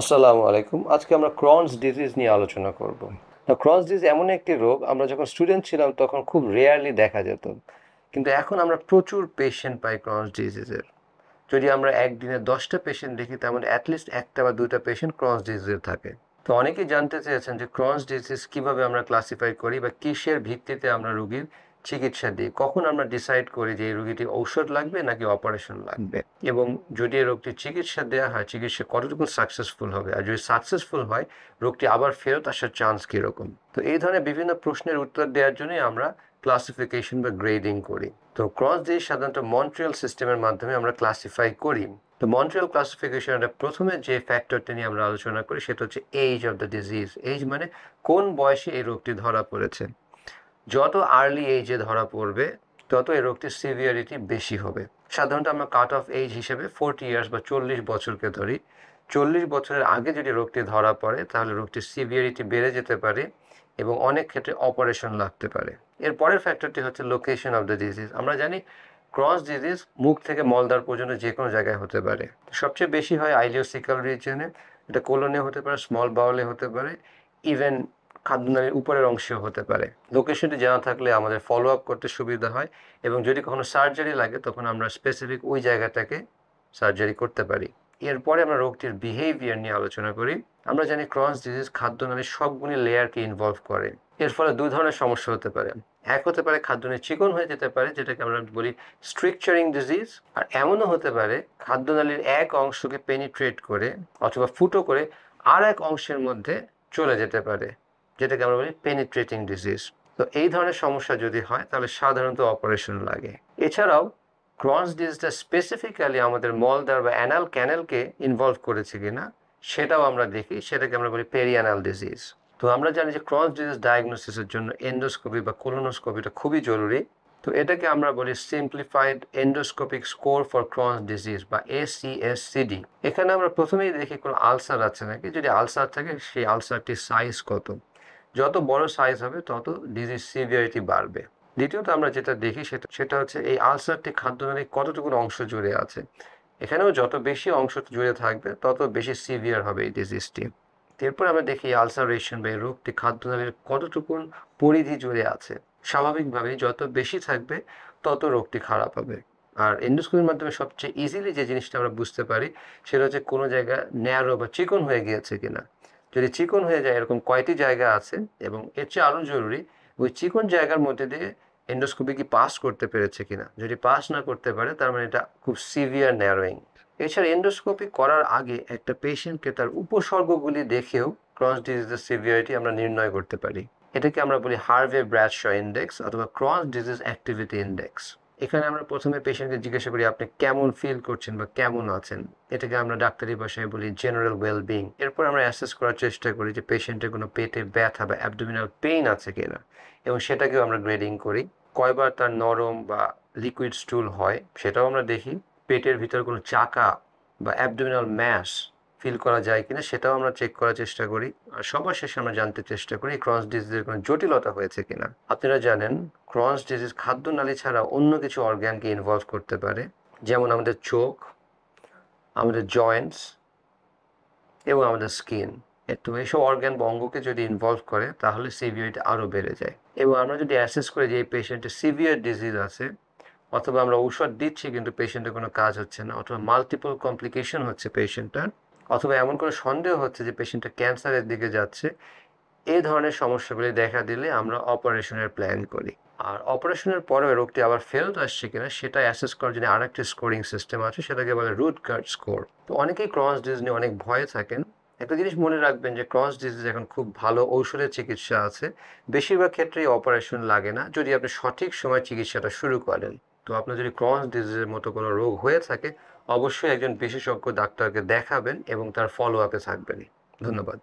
আসসালামু আলাইকুম আজকে আমরা ক্রনস ডিজিজ নিয়ে আলোচনা করব ক্রনস ডিজিজ এমন একটি রোগ আমরা যখন স্টুডেন্ট ছিলাম তখন খুব রেয়ারলি দেখা যেত কিন্তু এখন আমরা প্রচুর পেশেন্ট পাই ক্রনস ডিজিজের যদি আমরা একদিনে দশটা পেশেন্ট দেখি তেমন অ্যাটলিস্ট একটা বা দুইটা পেশেন্ট ক্রনস ডিজিজের থাকে তো অনেকেই জানতে চেয়েছেন যে ক্রনস ডিজিজ কীভাবে আমরা ক্লাসিফাই করি বা কিসের ভিত্তিতে আমরা রুগীর চিকিৎসা দিই কখন আমরা ডিসাইড করি যে এই রোগীটি ঔষধ লাগবে নাকি অপারেশন লাগবে এবং যদি এই রোগটি চিকিৎসা দেওয়া হয় চিকিৎসা কতটুকু সাকসেসফুল হবে আর যদি সাকসেসফুল হয় রোগটি আবার ফেরত আসার চান্স কীরকম তো এই ধরনের বিভিন্ন প্রশ্নের উত্তর দেওয়ার জন্যই আমরা ক্লাসিফিকেশন বা গ্রেডিং করি তো ক্রস দিয়ে সাধারণত মন্ট্রিয়াল সিস্টেমের মাধ্যমে আমরা ক্লাসিফাই করি তো মন্ট্রিয়াল ক্লাসিফিকেশনটা প্রথমে যে ফ্যাক্টরটা নিয়ে আমরা আলোচনা করি সেটা হচ্ছে age of the disease age মানে কোন বয়সে এই রোগটি ধরা পড়েছে যত আর্লি এজে ধরা পড়বে তত এই রোগটির সিভিয়ারিটি বেশি হবে সাধারণত আমরা কাট অফ এজ হিসেবে ফোরটি ইয়ার্স বা চল্লিশ বছরকে ধরি চল্লিশ বছরের আগে যদি রোগটি ধরা পড়ে তাহলে রোগটির সিভিয়ারিটি বেড়ে যেতে পারে এবং অনেক ক্ষেত্রে অপারেশন লাগতে পারে এর পরের ফ্যাক্টরটি হচ্ছে লোকেশন অফ দ্য ডিজিজ আমরা জানি ক্রস ডিজিজ মুখ থেকে মলদার পর্যন্ত যে কোনো জায়গায় হতে পারে সবচেয়ে বেশি হয় আইলিওসিক্যাল রিজনে এটা কোলনে হতে পারে স্মল বাউলে হতে পারে ইভেন খাদ্যনালীর উপরের অংশেও হতে পারে লোকেশনটি জানা থাকলে আমাদের ফলো আপ করতে সুবিধা হয় এবং যদি কখনো সার্জারি লাগে তখন আমরা স্পেসিফিক ওই জায়গাটাকে সার্জারি করতে পারি এরপরে আমরা রোগটির বিহেভিয়ার নিয়ে আলোচনা করি আমরা জানি ক্রস ডিজিজ খাদ্যনালীর সবগুলি লেয়ারকে ইনভলভ করে এর ফলে দুই ধরনের সমস্যা হতে পারে এক হতে পারে খাদ্যনালী চিকন হয়ে যেতে পারে যেটাকে আমরা বলি স্ট্রিকচারিং ডিজিজ আর এমনও হতে পারে খাদ্যনালীর এক অংশকে পেনিট্রেট করে অথবা ফুটো করে আর এক অংশের মধ্যে চলে যেতে পারে যেটাকে আমরা বলি পেনিট্রেটিং ডিজিজ তো এই ধরনের সমস্যা যদি হয় তাহলে সাধারণত অপারেশন লাগে এছাড়াও ক্রস ডিজিজটা স্পেসিফিক্যালি আমাদের মলদার বা অ্যানাল ক্যানেলকে ইনভলভ করেছে কিনা সেটাও আমরা দেখি সেটাকে আমরা বলি পেরিয়ানাল ডিজিজ তো আমরা জানি যে ক্রস ডিজিজ ডায়াগনোসিসের জন্য এন্ডোস্কোপি বা কোলোনোস্কোপিটা খুবই জরুরি তো এটাকে আমরা বলি simplified endoscopic score for Crohn's disease বা এসিএসসিডি এখানে আমরা প্রথমেই দেখি কোনো আলসার আছে নাকি যদি আলসার থাকে সেই আলসারটির সাইজ কত যত বড় সাইজ হবে তত ডিজিজ সিভিয়ারিটি বাড়বে দ্বিতীয়ত আমরা যেটা দেখি সেটা সেটা হচ্ছে এই আলসারটি খাদ্যনালী কতটুকু অংশ জুড়ে আছে এখানেও যত বেশি অংশ জুড়ে থাকবে তত বেশি সিভিয়ার হবে এই ডিজিজটি এরপর আমরা দেখি আলসারেশন বা এই রোগটি খাদ্যনালীর কতটুকুন পরিধি জুড়ে আছে স্বাভাবিকভাবে যত বেশি থাকবে তত রোগটি খারাপ হবে আর এন্ডোস্কোপির মাধ্যমে সবচেয়ে ইজিলি যে জিনিসটা আমরা বুঝতে পারি সেটা হচ্ছে কোনো জায়গা ন্যারো বা চিকন হয়ে গিয়েছে কিনা যদি চিকন হয়ে যায় এরকম কয়টি জায়গা আছে এবং এর চেয়ে আরও জরুরি ওই চিকন জায়গার মধ্যে দিয়ে এন্ডোস্কোপি কি পাস করতে পেরেছে কিনা যদি পাস না করতে পারে তার মানে এটা খুব সিভিয়ার ন্যারোয়িং এছাড়া এন্ডোস্কোপি করার আগে একটা পেশেন্টকে তার উপসর্গগুলি দেখেও ক্রস ডিজিজের সিভিয়ারিটি আমরা নির্ণয় করতে পারি এটাকে আমরা বলি হার্ভে ব্র্যাশ ইন্ডেক্স অথবা ক্রস ডিজিজ অ্যাক্টিভিটি ইন্ডেক্স এখানে আমরা প্রথমে পেশেন্টকে জিজ্ঞাসা করি আপনি কেমন ফিল করছেন বা কেমন আছেন এটাকে আমরা ডাক্তারি ভাষায় বলি জেনারেল ওয়েলবিং এরপর আমরা অ্যাসেস করার চেষ্টা করি যে পেশেন্টের কোনো পেটে ব্যথা বা অ্যাবডোমিনাল পেইন আছে কিনা এবং সেটাকেও আমরা গ্রেডিং করি কয়বার তার নরম বা লিকুইড স্টুল হয় সেটাও আমরা দেখি পেটের ভিতর কোনো চাকা বা অ্যাবডোমিনাল ম্যাশ ফিল করা যায় কিনা সেটাও আমরা চেক করার চেষ্টা করি আর সবার শেষে আমরা জানতে চেষ্টা করি ক্রস ডিজিজের কোনো জটিলতা হয়েছে কিনা আপনারা জানেন ক্রস ডিজিজ খাদ্যনালী ছাড়া অন্য কিছু অর্গ্যানকে ইনভলভ করতে পারে যেমন আমাদের চোখ আমাদের জয়েন্টস এবং আমাদের স্কিন তো এইসব অর্গ্যান বঙ্গকে যদি ইনভলভ করে তাহলে সিভিয়ারিটি আরও বেড়ে যায় এবং আমরা যদি অ্যাসেস করি যে এই পেশেন্টের সিভিয়ার ডিজিজ আছে অথবা আমরা ঔষধ দিচ্ছি কিন্তু পেশেন্টের কোনো কাজ হচ্ছে না অথবা মাল্টিপল কমপ্লিকেশন হচ্ছে পেশেন্টটার অথবা এমন কোনো সন্দেহ হচ্ছে যে পেশেন্টটা ক্যান্সারের দিকে যাচ্ছে এই ধরনের সমস্যাগুলি দেখা দিলে আমরা অপারেশনের প্ল্যান করি আর অপারেশনের পরেও রোগটি আবার ফেরত আসছে কিনা সেটা অ্যাসেস করার জন্য আরেকটি স্কোরিং সিস্টেম আছে সেটাকে বলে রুট কার্ড স্কোর তো অনেকেই ক্রস ডিজিজ নিয়ে অনেক ভয়ে থাকেন একটা জিনিস মনে রাখবেন যে ক্রস ডিজিজ এখন খুব ভালো ঔষধের চিকিৎসা আছে বেশিরভাগ ক্ষেত্রেই অপারেশন লাগে না যদি আপনি সঠিক সময় চিকিৎসাটা শুরু করেন তো আপনার যদি ক্রস ডিজিজের মতো কোনো রোগ হয়ে থাকে অবশ্যই একজন বিশেষজ্ঞ ডাক্তারকে দেখাবেন এবং তার ফলো আপে থাকবেন ধন্যবাদ